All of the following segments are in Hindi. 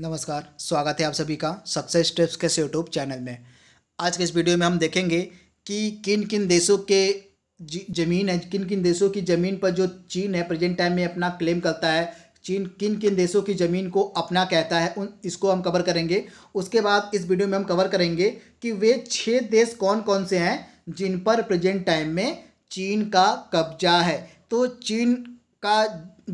नमस्कार स्वागत है आप सभी का सक्सेस टिप्स के यूट्यूब चैनल में आज के इस वीडियो में हम देखेंगे कि किन किन देशों के ज़मीन है किन किन देशों की ज़मीन पर जो चीन है प्रेजेंट टाइम में अपना क्लेम करता है चीन किन किन देशों की ज़मीन को अपना कहता है उन इसको हम कवर करेंगे उसके बाद इस वीडियो में हम कवर करेंगे कि वे छः देश कौन कौन से हैं जिन पर प्रजेंट टाइम में चीन का कब्जा है तो चीन का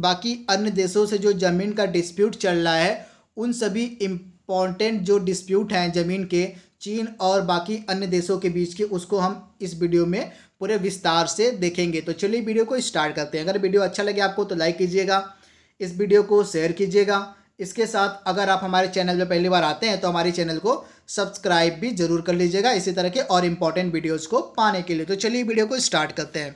बाकी अन्य देशों से जो ज़मीन का डिस्प्यूट चल रहा है उन सभी इम्पॉर्टेंट जो डिस्प्यूट हैं ज़मीन के चीन और बाकी अन्य देशों के बीच के उसको हम इस वीडियो में पूरे विस्तार से देखेंगे तो चलिए वीडियो को स्टार्ट करते हैं अगर वीडियो अच्छा लगे आपको तो लाइक कीजिएगा इस वीडियो को शेयर कीजिएगा इसके साथ अगर आप हमारे चैनल पर पहली बार आते हैं तो हमारे चैनल को सब्सक्राइब भी जरूर कर लीजिएगा इसी तरह के और इम्पॉर्टेंट वीडियोज़ को पाने के लिए तो चलिए वीडियो को स्टार्ट करते हैं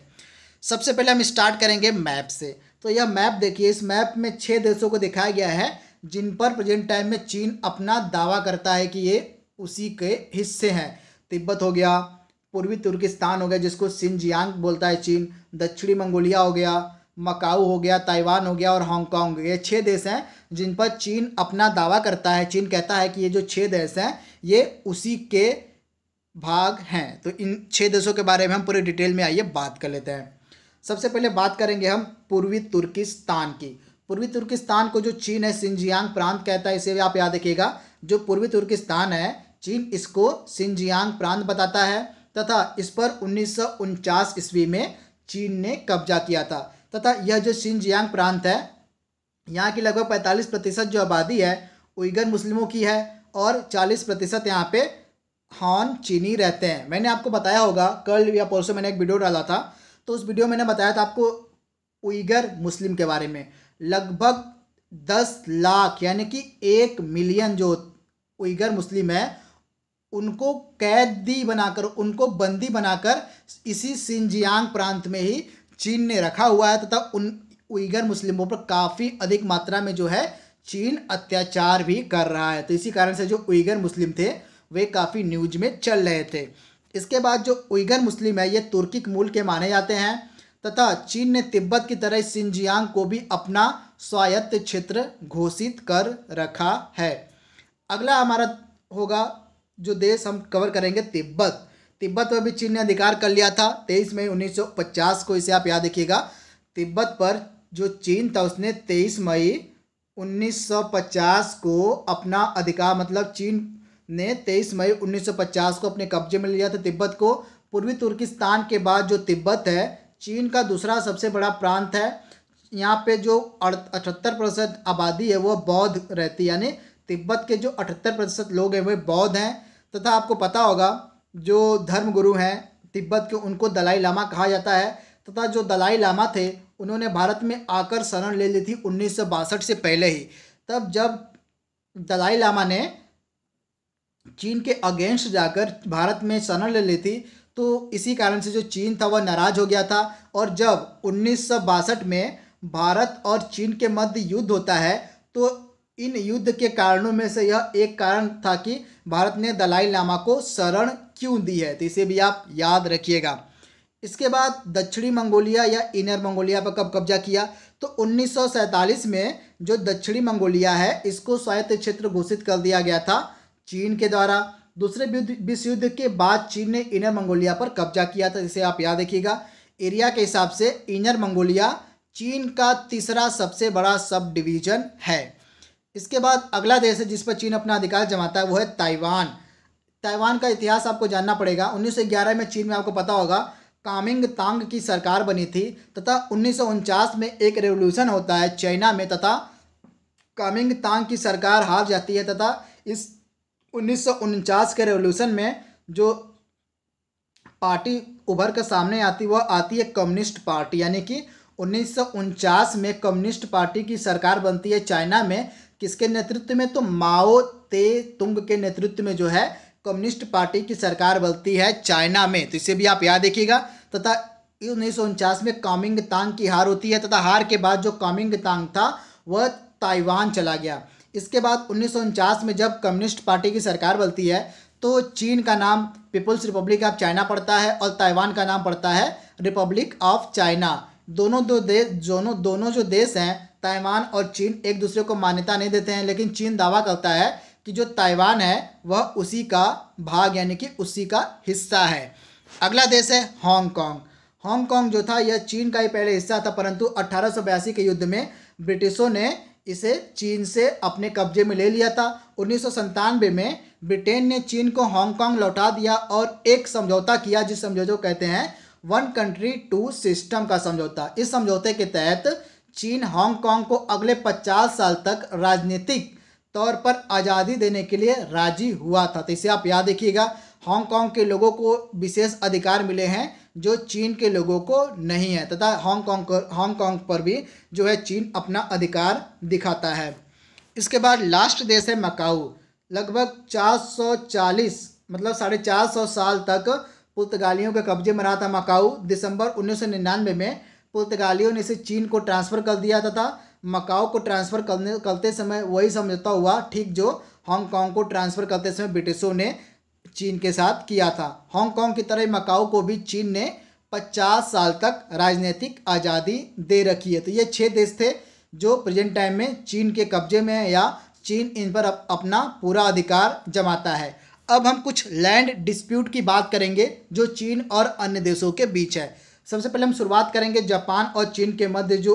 सबसे पहले हम स्टार्ट करेंगे मैप से तो यह मैप देखिए इस मैप में छः देशों को दिखाया गया है जिन पर प्रेजेंट टाइम में चीन अपना दावा करता है कि ये उसी के हिस्से हैं तिब्बत हो गया पूर्वी तुर्किस्तान हो गया जिसको सिंजियांग बोलता है चीन दक्षिणी मंगोलिया हो गया मकाऊ हो गया ताइवान हो गया और हांगकांग ये छः देश हैं जिन पर चीन अपना दावा करता है चीन कहता है कि ये जो छः देश हैं ये उसी के भाग हैं तो इन छः देशों के बारे में हम पूरे डिटेल में आइए बात कर लेते हैं सबसे पहले बात करेंगे हम पूर्वी तुर्किस्तान की पूर्वी तुर्किस्तान को जो चीन है सिंजियांग प्रांत कहता है इसे भी आप याद रखिएगा जो पूर्वी तुर्किस्तान है चीन इसको सिंजियांग प्रांत बताता है तथा इस पर उन्नीस ईस्वी में चीन ने कब्जा किया था तथा यह जो सिंजियांग प्रांत है यहाँ की लगभग पैंतालीस प्रतिशत जो आबादी है उइगर मुस्लिमों की है और चालीस प्रतिशत यहाँ पे हॉन चीनी रहते हैं मैंने आपको बताया होगा कल या परसों मैंने एक वीडियो डाला था तो उस वीडियो मैंने बताया था आपको उइगर मुस्लिम के बारे में लगभग दस लाख यानी कि एक मिलियन जो उइगर मुस्लिम है उनको कैदी बनाकर उनको बंदी बनाकर इसी सिंजियांग प्रांत में ही चीन ने रखा हुआ है तथा उन उइगर मुस्लिमों पर काफ़ी अधिक मात्रा में जो है चीन अत्याचार भी कर रहा है तो इसी कारण से जो उइगर मुस्लिम थे वे काफ़ी न्यूज में चल रहे थे इसके बाद जो उइगर मुस्लिम है ये तुर्किक मूल के माने जाते हैं तथा चीन ने तिब्बत की तरह सिंजियांग को भी अपना स्वायत्त क्षेत्र घोषित कर रखा है अगला हमारा होगा जो देश हम कवर करेंगे तिब्बत तिब्बत पर भी चीन ने अधिकार कर लिया था तेईस मई 1950 को इसे आप याद रखिएगा तिब्बत पर जो चीन था उसने तेईस मई 1950 को अपना अधिकार मतलब चीन ने तेईस मई 1950 को अपने कब्जे में लिया था तिब्बत को पूर्वी तुर्किस्तान के बाद जो तिब्बत है चीन का दूसरा सबसे बड़ा प्रांत है यहाँ पे जो अठहत्तर प्रतिशत आबादी है वह बौद्ध रहती है यानी तिब्बत के जो अठहत्तर प्रतिशत लोग हैं वे बौद्ध हैं तथा आपको पता होगा जो धर्मगुरु हैं तिब्बत के उनको दलाई लामा कहा जाता है तथा जो दलाई लामा थे उन्होंने भारत में आकर शरण ले ली थी उन्नीस से पहले ही तब जब दलाई लामा ने चीन के अगेंस्ट जाकर भारत में शरण ले ली थी तो इसी कारण से जो चीन था वह नाराज़ हो गया था और जब उन्नीस में भारत और चीन के मध्य युद्ध होता है तो इन युद्ध के कारणों में से यह एक कारण था कि भारत ने दलाई लामा को शरण क्यों दी है तो इसे भी आप याद रखिएगा इसके बाद दक्षिणी मंगोलिया या इनर मंगोलिया पर कब कब्जा किया तो 1947 में जो दक्षिणी मंगोलिया है इसको स्वायत्त क्षेत्र घोषित कर दिया गया था चीन के द्वारा दूसरे विश्व युद्ध के बाद चीन ने इनर मंगोलिया पर कब्जा किया था जिसे आप याद रखिएगा एरिया के हिसाब से इनर मंगोलिया चीन का तीसरा सबसे बड़ा सब डिवीजन है इसके बाद अगला देश है जिस पर चीन अपना अधिकार जमाता है वो है ताइवान ताइवान का इतिहास आपको जानना पड़ेगा 1911 में चीन में आपको पता होगा कामिंग तांग की सरकार बनी थी तथा उन्नीस में एक रेवोल्यूशन होता है चाइना में तथा कामिंग तांग की सरकार हार जाती है तथा इस उन्नीस के रेवोल्यूशन में जो पार्टी उभर कर सामने आती वह आती है कम्युनिस्ट पार्टी यानी कि उन्नीस में कम्युनिस्ट पार्टी की सरकार बनती है चाइना में किसके नेतृत्व में तो माओ ते तुंग के नेतृत्व में जो है कम्युनिस्ट पार्टी की सरकार बनती है चाइना में तो इसे भी आप याद देखिएगा तथा उन्नीस में कामिंग तांग की हार होती है तथा हार के बाद जो कामिंग तांग था वह ताइवान चला गया इसके बाद उन्नीस में जब कम्युनिस्ट पार्टी की सरकार बनती है तो चीन का नाम पीपुल्स रिपब्लिक ऑफ चाइना पड़ता है और ताइवान का नाम पड़ता है रिपब्लिक ऑफ चाइना दोनों दो देश दोनों दोनों जो देश हैं ताइवान और चीन एक दूसरे को मान्यता नहीं देते हैं लेकिन चीन दावा करता है कि जो ताइवान है वह उसी का भाग यानी कि उसी का हिस्सा है अगला देश है हांगकांग हांगकांग जो था यह चीन का ही पहले हिस्सा था परंतु अट्ठारह के युद्ध में ब्रिटिशों ने इसे चीन से अपने कब्जे में ले लिया था उन्नीस में ब्रिटेन ने चीन को हांगकांग लौटा दिया और एक समझौता किया जिस समझौते कहते हैं वन कंट्री टू सिस्टम का समझौता इस समझौते के तहत चीन हांगकांग को अगले 50 साल तक राजनीतिक तौर पर आज़ादी देने के लिए राजी हुआ था तो इसे आप याद रखिएगा हांगकांग के लोगों को विशेष अधिकार मिले हैं जो चीन के लोगों को नहीं है तथा हांगकॉन्ग हांगकॉन्ग पर भी जो है चीन अपना अधिकार दिखाता है इसके बाद लास्ट देश है मकाऊ लगभग 440 मतलब साढ़े चार सौ साल तक पुर्तगालियों के कब्जे में रहा था मकाऊ दिसंबर उन्नीस में पुर्तगालियों ने इसे चीन को ट्रांसफ़र कर दिया तथा मकाओ को ट्रांसफ़र करने करते समय वही समझौता हुआ ठीक जो हांगकांग को ट्रांसफ़र करते समय ब्रिटिशों ने चीन के साथ किया था हांगकांग की तरह मकाऊ को भी चीन ने 50 साल तक राजनीतिक आज़ादी दे रखी है तो ये छः देश थे जो प्रेजेंट टाइम में चीन के कब्जे में है या चीन इन पर अपना पूरा अधिकार जमाता है अब हम कुछ लैंड डिस्प्यूट की बात करेंगे जो चीन और अन्य देशों के बीच है सबसे पहले हम शुरुआत करेंगे जापान और चीन के मध्य जो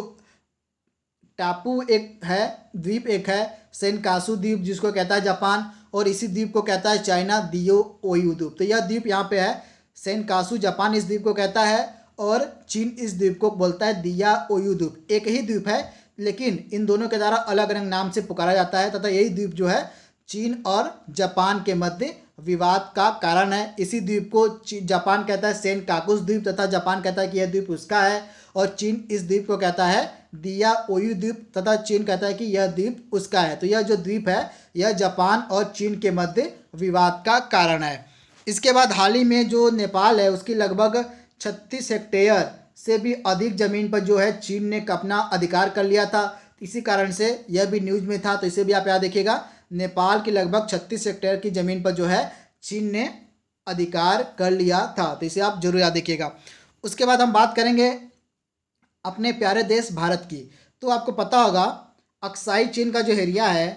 टापू एक है द्वीप एक है सेनकासु द्वीप जिसको कहता है जापान और इसी द्वीप को कहता है चाइना दियो ओयू द्वीप तो यह द्वीप यहाँ पे है कासू जापान इस द्वीप को कहता है और चीन इस द्वीप को बोलता है दिया ओयू द्वीप एक ही द्वीप है लेकिन इन दोनों के द्वारा अलग अलग नाम से पुकारा जाता है तथा यही द्वीप जो है चीन और जापान के मध्य विवाद का कारण है इसी द्वीप को जापान कहता है सेन काकुस द्वीप तथा जापान कहता है कि यह द्वीप उसका है और चीन इस द्वीप को कहता है दिया ओयू द्वीप तथा चीन कहता है कि यह द्वीप उसका है तो यह जो द्वीप है यह जापान और चीन के मध्य विवाद का कारण है इसके बाद हाल ही में जो नेपाल है उसकी लगभग छत्तीस हेक्टेयर से भी अधिक ज़मीन पर जो है चीन ने अपना अधिकार कर लिया था इसी कारण से यह भी न्यूज़ में था तो इसे भी आप याद देखिएगा नेपाल की लगभग छत्तीस हेक्टेयर की ज़मीन पर जो है चीन ने अधिकार कर लिया था तो इसे आप जरूर याद देखिएगा उसके बाद हम बात करेंगे अपने प्यारे देश भारत की तो आपको पता होगा अक्साई चीन का जो एरिया है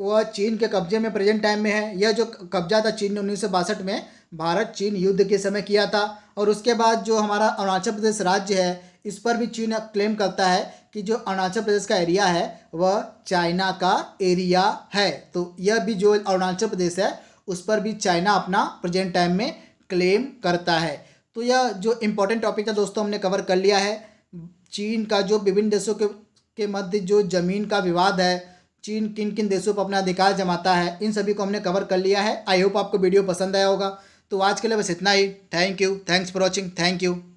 वह चीन के कब्जे में प्रेजेंट टाइम में है यह जो कब्जा था चीन ने उन्नीस में भारत चीन युद्ध के समय किया था और उसके बाद जो हमारा अरुणाचल प्रदेश राज्य है इस पर भी चीन क्लेम करता है कि जो अरुणाचल प्रदेश का एरिया है वह चाइना का एरिया है तो यह भी जो अरुणाचल प्रदेश है उस पर भी चाइना अपना प्रेजेंट टाइम में क्लेम करता है तो यह जो इम्पोर्टेंट टॉपिक था दोस्तों हमने कवर कर लिया है चीन का जो विभिन्न देशों के के मध्य जो ज़मीन का विवाद है चीन किन किन देशों पर अपना अधिकार जमाता है इन सभी को हमने कवर कर लिया है आई होप आपको वीडियो पसंद आया होगा तो आज के लिए बस इतना ही thank you thanks for watching thank you